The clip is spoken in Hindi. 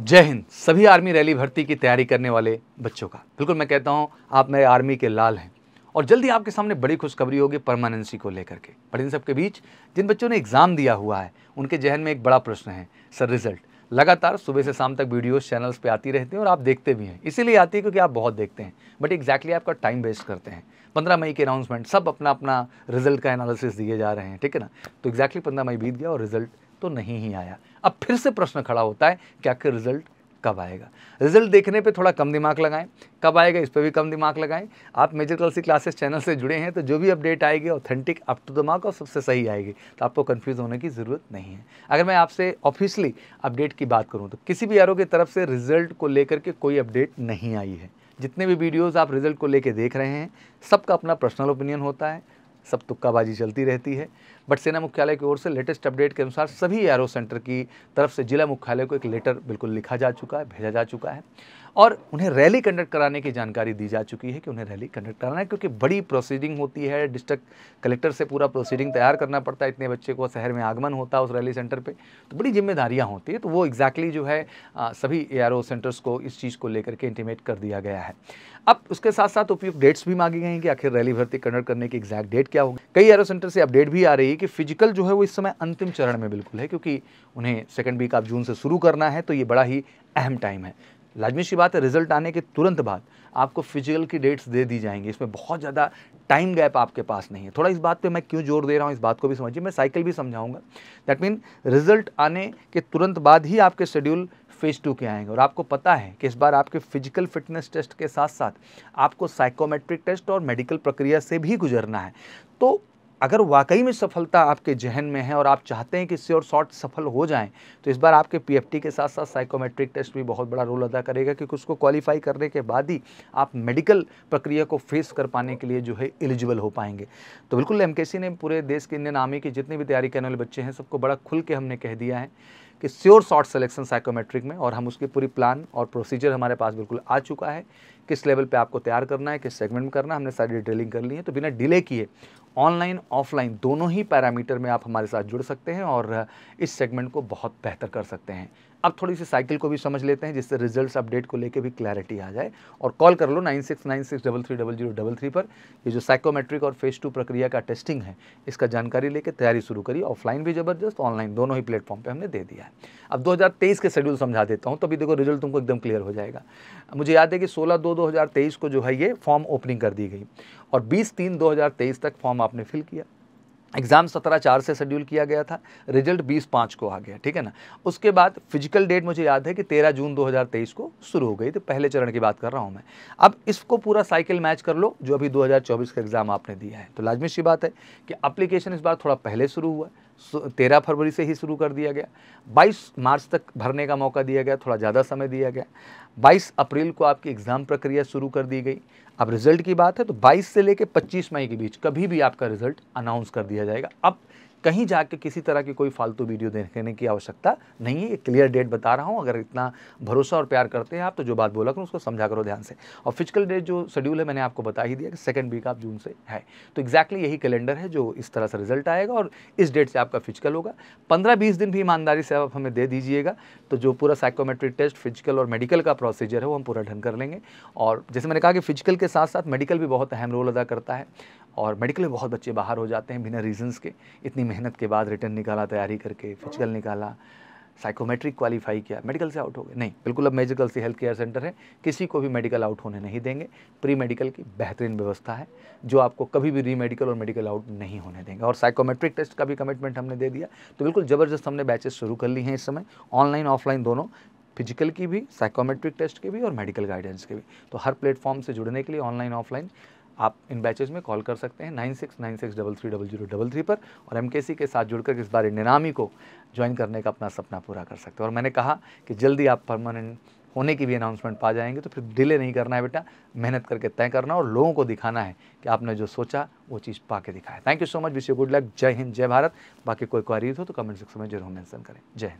जय हिंद सभी आर्मी रैली भर्ती की तैयारी करने वाले बच्चों का बिल्कुल मैं कहता हूँ आप मेरे आर्मी के लाल हैं और जल्दी आपके सामने बड़ी खुशखबरी होगी परमानेंसी को लेकर के पर इन सबके बीच जिन बच्चों ने एग्ज़ाम दिया हुआ है उनके जहन में एक बड़ा प्रश्न है सर रिजल्ट लगातार सुबह से शाम तक वीडियोस चैनल्स पे आती रहती हैं और आप देखते भी हैं इसीलिए आती है क्योंकि आप बहुत देखते हैं बट एग्जैक्टली exactly आपका टाइम वेस्ट करते हैं पंद्रह मई के अनाउंसमेंट सब अपना अपना रिजल्ट का एनालिसिस दिए जा रहे हैं ठीक है ना तो एग्जैक्टली exactly पंद्रह मई बीत गया और रिजल्ट तो नहीं ही आया अब फिर से प्रश्न खड़ा होता है कि आखिर रिजल्ट कब आएगा रिजल्ट देखने पे थोड़ा कम दिमाग लगाएं कब आएगा इस पर भी कम दिमाग लगाएं आप मेजर कलसी क्लासेस चैनल से जुड़े हैं तो जो भी अपडेट आएगी authentic up to the mark और सबसे सही आएगी तो आपको कंफ्यूज होने की ज़रूरत नहीं है अगर मैं आपसे ऑफिशियली अपडेट की बात करूँ तो किसी भी आर की तरफ से रिजल्ट को लेकर के कोई अपडेट नहीं आई है जितने भी वीडियोज़ आप रिजल्ट को लेकर देख रहे हैं सबका अपना पर्सनल ओपिनियन होता है सब तुक्काबाजी चलती रहती है बट सेना मुख्यालय की ओर से लेटेस्ट अपडेट के अनुसार सभी एरो सेंटर की तरफ से जिला मुख्यालय को एक लेटर बिल्कुल लिखा जा चुका है भेजा जा चुका है और उन्हें रैली कंडक्ट कराने की जानकारी दी जा चुकी है कि उन्हें रैली कंडक्ट कराना है क्योंकि बड़ी प्रोसीडिंग होती है डिस्ट्रिक्ट कलेक्टर से पूरा प्रोसीडिंग तैयार करना पड़ता है इतने बच्चे को शहर में आगमन होता है उस रैली सेंटर पर तो बड़ी जिम्मेदारियाँ होती है तो वो एग्जैक्टली जो है आ, सभी ए सेंटर्स को इस चीज़ को लेकर के इंटीमेट कर दिया गया है अब उसके साथ साथ उपयुक्त डेट्स भी मांगी गई हैं कि आखिर रैली भर्ती कंडक्ट करने की एग्जैक्ट डेट क्या होगी कई एरो सेंटर से अपडेट भी आ रही है कि फिजिकल जो है वो इस समय अंतिम चरण में बिल्कुल है क्योंकि उन्हें सेकेंड वीक आप जून से शुरू करना है तो ये बड़ा ही अहम टाइम है लाजमी सी बात है रिजल्ट आने के तुरंत बाद आपको फिजिकल की डेट्स दे दी जाएंगी इसमें बहुत ज़्यादा टाइम गैप आपके पास नहीं है थोड़ा इस बात पे मैं क्यों जोर दे रहा हूँ इस बात को भी समझिए मैं साइकिल भी समझाऊंगा दैट मीन रिजल्ट आने के तुरंत बाद ही आपके शेड्यूल फ़ेज़ टू के आएंगे और आपको पता है कि इस बार आपके फिजिकल फिटनेस टेस्ट के साथ साथ आपको साइकोमेट्रिक टेस्ट और मेडिकल प्रक्रिया से भी गुजरना है तो अगर वाकई में सफलता आपके जहन में है और आप चाहते हैं कि स्योर शॉर्ट सफल हो जाएं तो इस बार आपके पीएफटी के साथ साथ साइकोमेट्रिक टेस्ट भी बहुत बड़ा रोल अदा करेगा क्योंकि उसको क्वालिफाई करने के बाद ही आप मेडिकल प्रक्रिया को फेस कर पाने के लिए जो है एलिजिबल हो पाएंगे तो बिल्कुल एम ने पूरे देश के इंडियन आर्मी की जितनी भी तैयारी करने वाले बच्चे हैं सबको बड़ा खुल के हमने कह दिया है कि स्योर शॉर्ट सेलेक्शन साइकोमेट्रिक में और हम उसकी पूरी प्लान और प्रोसीजर हमारे पास बिल्कुल आ चुका है किस लेवल पे आपको तैयार करना है किस सेगमेंट में करना है हमने सारी डिटेलिंग कर ली है तो बिना डिले किए ऑनलाइन ऑफलाइन दोनों ही पैरामीटर में आप हमारे साथ जुड़ सकते हैं और इस सेगमेंट को बहुत बेहतर कर सकते हैं अब थोड़ी सी साइकिल को भी समझ लेते हैं जिससे रिजल्ट्स अपडेट को लेके भी क्लैरिटी आ जाए और कॉल कर लो nine six nine six double three double zero double three पर ये जो साइकोमेट्रिक और फेज़ टू प्रक्रिया का टेस्टिंग है इसका जानकारी लेके तैयारी शुरू करी ऑफलाइन भी ज़बरदस्त ऑनलाइन दोनों ही प्लेटफॉर्म पर हमने दे दिया है अब दो के शेड्यूल समझा देता हूँ तभी देखो रिजल्ट तुमको एकदम क्लियर हो जाएगा मुझे याद है कि सोलह दो 2023 को जो है ये फॉर्म ओपनिंग कर दी गई और 20 तीन 2023 तक फॉर्म आपने फिल किया एग्ज़ाम सत्रह चार से शेड्यूल किया गया था रिजल्ट बीस पाँच को आ गया ठीक है ना उसके बाद फिजिकल डेट मुझे याद है कि तेरह जून 2023 को शुरू हो गई तो पहले चरण की बात कर रहा हूँ मैं अब इसको पूरा साइकिल मैच कर लो जो अभी 2024 का एग्ज़ाम आपने दिया है तो लाजमी सी बात है कि अप्लीकेशन इस बार थोड़ा पहले शुरू हुआ है तेरह फरवरी से ही शुरू कर दिया गया बाईस मार्च तक भरने का मौका दिया गया थोड़ा ज़्यादा समय दिया गया बाईस अप्रैल को आपकी एग्ज़ाम प्रक्रिया शुरू कर दी गई अब रिज़ल्ट की बात है तो बाईस से लेकर पच्चीस मई के बीच कभी भी आपका रिज़ल्ट अनाउंस कर दिया जाएगा अब कहीं जाके किसी तरह की कोई फालतू वीडियो देखने की आवश्यकता नहीं है क्लियर डेट बता रहा हूँ अगर इतना भरोसा और प्यार करते हैं आप तो जो बात बोला करो उसको समझा करो ध्यान से और फिजिकल डेट जो शेड्यूल है मैंने आपको बता ही दिया कि सेकेंड वीक आप जून से है तो एक्जैक्टली यही कैलेंडर है जो इस तरह से रिजल्ट आएगा और इस डेट से आपका फिजिकल होगा पंद्रह बीस दिन भी ईमानदारी से आप हमें दे दीजिएगा तो जो पूरा साइकोमेट्रिक टेस्ट फिजिकल और मेडिकल का प्रोसीजर है वो हम पूरा ढंग कर लेंगे और जैसे मैंने कहा कि फिजिकल के साथ साथ मेडिकल भी बहुत अहम रोल अदा करता है और मेडिकल में बहुत बच्चे बाहर हो जाते हैं बिना रीजन्स के इतनी मेहनत के बाद रिटर्न निकाला तैयारी करके फिजिकल निकाला साइकोमेट्रिक क्वालिफाई किया मेडिकल से आउट हो गए नहीं बिल्कुल अब मेजिकल से हेल्थ केयर सेंटर है किसी को भी मेडिकल आउट होने नहीं देंगे प्री मेडिकल की बेहतरीन व्यवस्था है जो आपको कभी भी री मेडिकल और मेडिकल आउट नहीं होने देंगे और साइकोमेट्रिक टेस्ट का भी कमिटमेंट हमने दे दिया तो बिल्कुल ज़बरदस्त हमने बैचेस शुरू कर ली हैं इस समय ऑनलाइन ऑफलाइन दोनों फिजिकल की भी साइकोमेट्रिक टेस्ट की भी और मेडिकल गाइडेंस की भी तो हर प्लेटफॉर्म से जुड़ने के लिए ऑनलाइन ऑफलाइन आप इन बैचेज में कॉल कर सकते हैं nine six nine six double three double zero double three पर और एम के सी के साथ जुड़कर इस बार नीनामी को ज्वाइन करने का अपना सपना पूरा कर सकते हैं और मैंने कहा कि जल्दी आप परमानेंट होने की भी अनाउंसमेंट पा जाएंगे तो फिर डिले नहीं करना है बेटा मेहनत करके तय करना और लोगों को दिखाना है कि आपने जो सोचा वो चीज़ पा के दिखाया thank you so much wish you good luck जय हिंद जय भारत बाकी कोई क्वारीज हो तो कमेंट सेक्शन में जरूर मैंसन करें जय हिंद